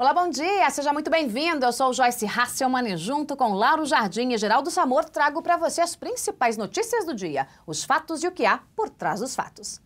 Olá, bom dia, seja muito bem-vindo. Eu sou Joyce Hasselman e junto com Lauro Jardim e Geraldo Samor trago para você as principais notícias do dia, os fatos e o que há por trás dos fatos.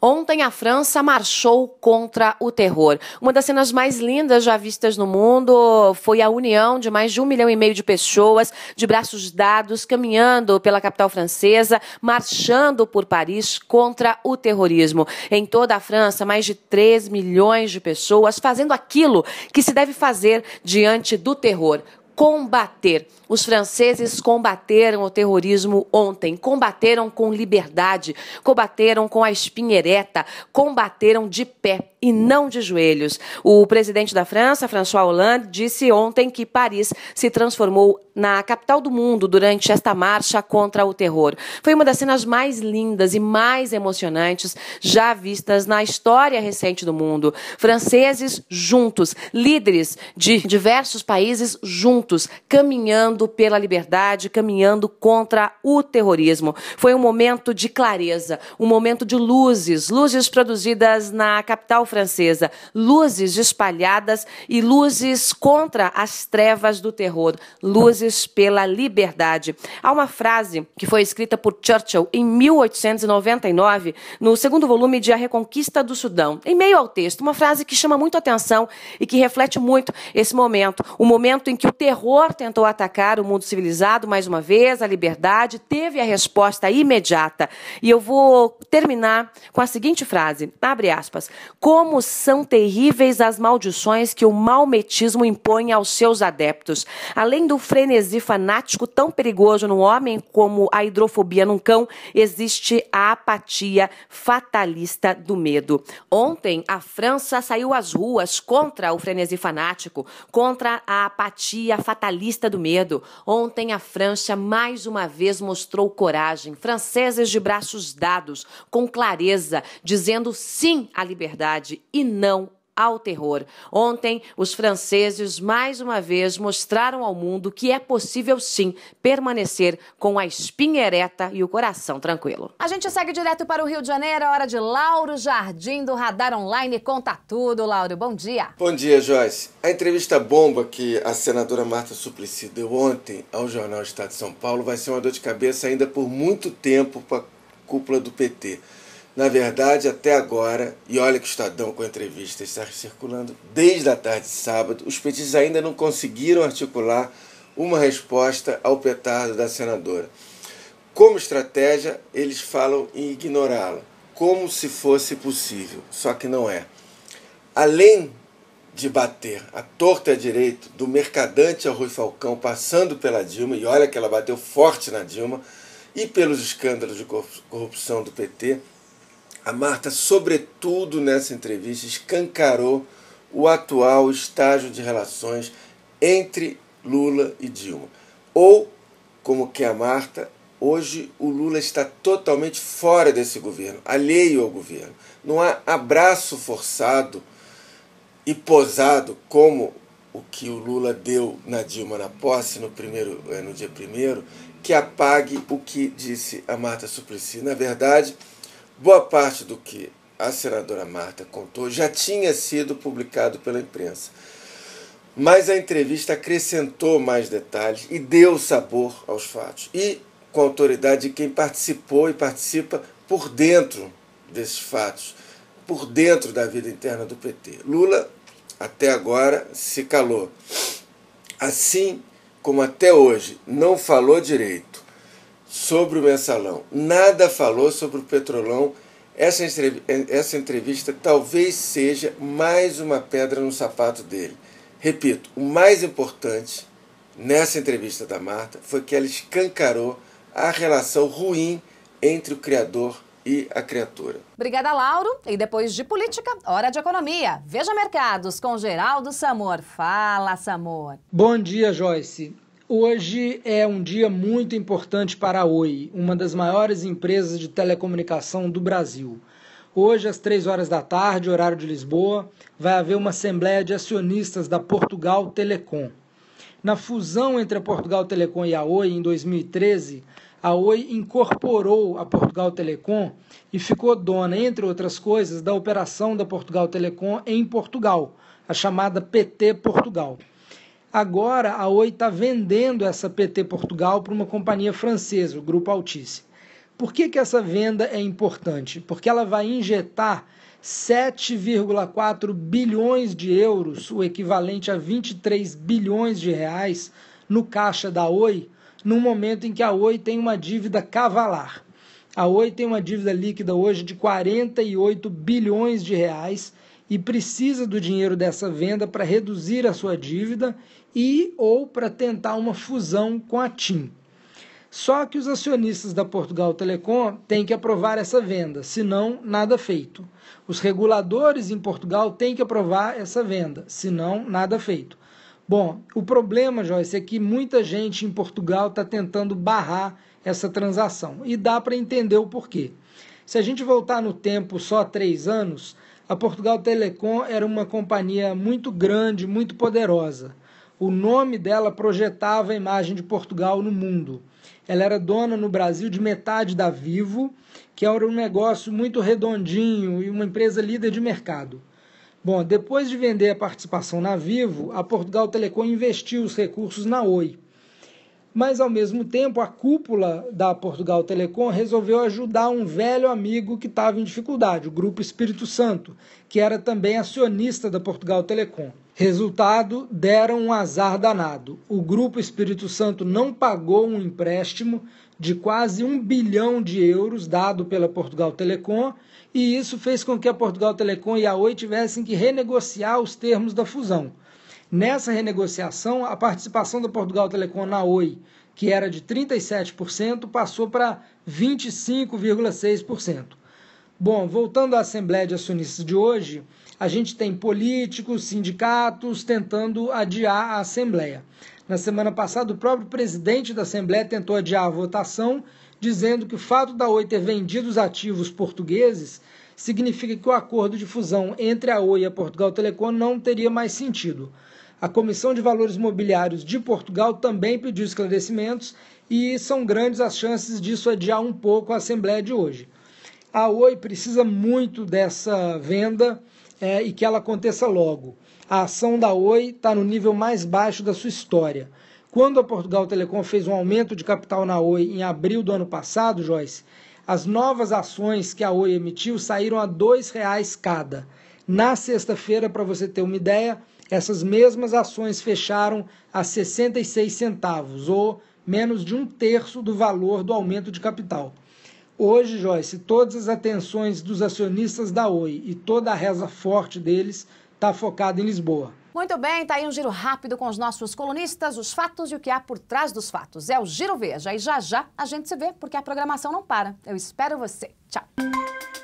Ontem a França marchou contra o terror. Uma das cenas mais lindas já vistas no mundo foi a união de mais de um milhão e meio de pessoas, de braços dados, caminhando pela capital francesa, marchando por Paris contra o terrorismo. Em toda a França, mais de 3 milhões de pessoas fazendo aquilo que se deve fazer diante do terror: combater. Os franceses combateram o terrorismo ontem, combateram com liberdade, combateram com a espinha ereta, combateram de pé e não de joelhos. O presidente da França, François Hollande, disse ontem que Paris se transformou na capital do mundo durante esta marcha contra o terror. Foi uma das cenas mais lindas e mais emocionantes já vistas na história recente do mundo. Franceses juntos, líderes de diversos países juntos, caminhando pela liberdade, caminhando contra o terrorismo. Foi um momento de clareza, um momento de luzes, luzes produzidas na capital francesa, luzes espalhadas e luzes contra as trevas do terror, luzes pela liberdade. Há uma frase que foi escrita por Churchill em 1899, no segundo volume de A Reconquista do Sudão. Em meio ao texto, uma frase que chama muito atenção e que reflete muito esse momento, o momento em que o terror tentou atacar o mundo civilizado mais uma vez, a liberdade teve a resposta imediata. E eu vou terminar com a seguinte frase, abre aspas: como são terríveis as maldições que o malmetismo impõe aos seus adeptos. Além do frenesi fanático tão perigoso no homem como a hidrofobia num cão, existe a apatia fatalista do medo. Ontem, a França saiu às ruas contra o frenesi fanático, contra a apatia fatalista do medo. Ontem, a França mais uma vez mostrou coragem, franceses de braços dados, com clareza, dizendo sim à liberdade e não ao terror. Ontem, os franceses mais uma vez mostraram ao mundo que é possível sim permanecer com a espinha ereta e o coração tranquilo. A gente segue direto para o Rio de Janeiro, a é hora de Lauro Jardim do Radar Online conta tudo. Lauro, bom dia. Bom dia, Joyce. A entrevista bomba que a senadora Marta Suplicy deu ontem ao jornal Estado de São Paulo vai ser uma dor de cabeça ainda por muito tempo para a cúpula do PT. Na verdade, até agora, e olha que o Estadão com entrevista está circulando, desde a tarde de sábado, os petistas ainda não conseguiram articular uma resposta ao petardo da senadora. Como estratégia, eles falam em ignorá-la, como se fosse possível, só que não é. Além de bater a torta direito do mercadante ao Rui Falcão, passando pela Dilma, e olha que ela bateu forte na Dilma, e pelos escândalos de corrupção do PT, a Marta, sobretudo nessa entrevista, escancarou o atual estágio de relações entre Lula e Dilma. Ou, como que a Marta, hoje o Lula está totalmente fora desse governo, alheio ao governo. Não há abraço forçado e posado como o que o Lula deu na Dilma na posse no, primeiro, eh, no dia primeiro, que apague o que disse a Marta Suplicy. Na verdade, Boa parte do que a senadora Marta contou já tinha sido publicado pela imprensa. Mas a entrevista acrescentou mais detalhes e deu sabor aos fatos. E com a autoridade de quem participou e participa por dentro desses fatos, por dentro da vida interna do PT. Lula, até agora, se calou. Assim como até hoje não falou direito sobre o mensalão, nada falou sobre o petrolão. Essa entrevista, essa entrevista talvez seja mais uma pedra no sapato dele. Repito, o mais importante nessa entrevista da Marta foi que ela escancarou a relação ruim entre o criador e a criatura. Obrigada, Lauro. E depois de política, hora de economia. Veja mercados com Geraldo Samor. Fala, Samor. Bom dia, Joyce. Hoje é um dia muito importante para a Oi, uma das maiores empresas de telecomunicação do Brasil. Hoje, às três horas da tarde, horário de Lisboa, vai haver uma assembleia de acionistas da Portugal Telecom. Na fusão entre a Portugal Telecom e a Oi em 2013, a Oi incorporou a Portugal Telecom e ficou dona, entre outras coisas, da operação da Portugal Telecom em Portugal, a chamada PT Portugal. Agora a Oi está vendendo essa PT Portugal para uma companhia francesa, o Grupo Altice. Por que, que essa venda é importante? Porque ela vai injetar 7,4 bilhões de euros, o equivalente a 23 bilhões de reais, no caixa da Oi, num momento em que a Oi tem uma dívida cavalar. A Oi tem uma dívida líquida hoje de 48 bilhões de reais e precisa do dinheiro dessa venda para reduzir a sua dívida e ou para tentar uma fusão com a TIM. Só que os acionistas da Portugal Telecom têm que aprovar essa venda, senão nada feito. Os reguladores em Portugal têm que aprovar essa venda, senão nada feito. Bom, o problema, Joyce, é que muita gente em Portugal está tentando barrar essa transação e dá para entender o porquê. Se a gente voltar no tempo só três anos, a Portugal Telecom era uma companhia muito grande, muito poderosa. O nome dela projetava a imagem de Portugal no mundo. Ela era dona no Brasil de metade da Vivo, que era um negócio muito redondinho e uma empresa líder de mercado. Bom, depois de vender a participação na Vivo, a Portugal Telecom investiu os recursos na Oi mas ao mesmo tempo a cúpula da Portugal Telecom resolveu ajudar um velho amigo que estava em dificuldade, o Grupo Espírito Santo, que era também acionista da Portugal Telecom. Resultado, deram um azar danado. O Grupo Espírito Santo não pagou um empréstimo de quase um bilhão de euros dado pela Portugal Telecom, e isso fez com que a Portugal Telecom e a Oi tivessem que renegociar os termos da fusão. Nessa renegociação, a participação da Portugal Telecom na Oi, que era de 37%, passou para 25,6%. Bom, voltando à Assembleia de Acionistas de hoje, a gente tem políticos, sindicatos tentando adiar a Assembleia. Na semana passada, o próprio presidente da Assembleia tentou adiar a votação, dizendo que o fato da Oi ter vendido os ativos portugueses significa que o acordo de fusão entre a Oi e a Portugal Telecom não teria mais sentido. A Comissão de Valores Mobiliários de Portugal também pediu esclarecimentos e são grandes as chances disso adiar um pouco a Assembleia de hoje. A Oi precisa muito dessa venda é, e que ela aconteça logo. A ação da Oi está no nível mais baixo da sua história. Quando a Portugal Telecom fez um aumento de capital na Oi em abril do ano passado, Joyce, as novas ações que a Oi emitiu saíram a R$ 2,00 cada. Na sexta-feira, para você ter uma ideia, essas mesmas ações fecharam a 66 centavos, ou menos de um terço do valor do aumento de capital. Hoje, Joyce, todas as atenções dos acionistas da Oi e toda a reza forte deles está focada em Lisboa. Muito bem, tá aí um giro rápido com os nossos colunistas, os fatos e o que há por trás dos fatos. É o Giro Veja e já já a gente se vê, porque a programação não para. Eu espero você. Tchau.